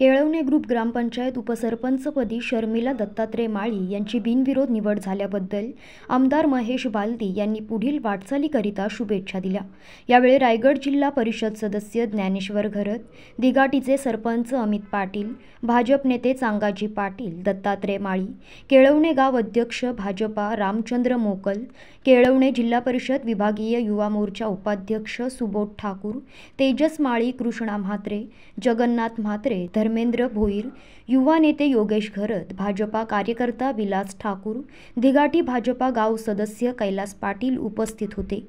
केळवणे group ग्रामपंचायत उपसरपंचपदी शर्मिला दत्तात्रय माळी यांची बिनविरोध निवड झाल्याबद्दल आमदार महेश बालदी यांनी पुढील वाटचालीकरिता शुभेच्छा दिल्या यावेळी रायगड जिल्हा परिषद सदस्य ज्ञानेश्वर घरत दिघाटीचे सरपंच अमित पाटील भाजप नेते चांगाजी पाटील दत्तात्रय माळी केळवणे गाव अध्यक्ष भाजपा रामचंद्र मोकल केळवणे जिल्हा परिषद विभागीय युवा मोर्चा उपाध्यक्ष सुबोध ठाकूर तेजस माळी कृष्णा म्हात्रे जगन्नाथ म्हात्रे धर्म धर्मेंद्र भोईर युवा नेते योगेश घरत भाजपा कार्यकर्ता विलास ठाकूर दिघाटी भाजपा गाव सदस्य कैलास पाटील उपस्थित होते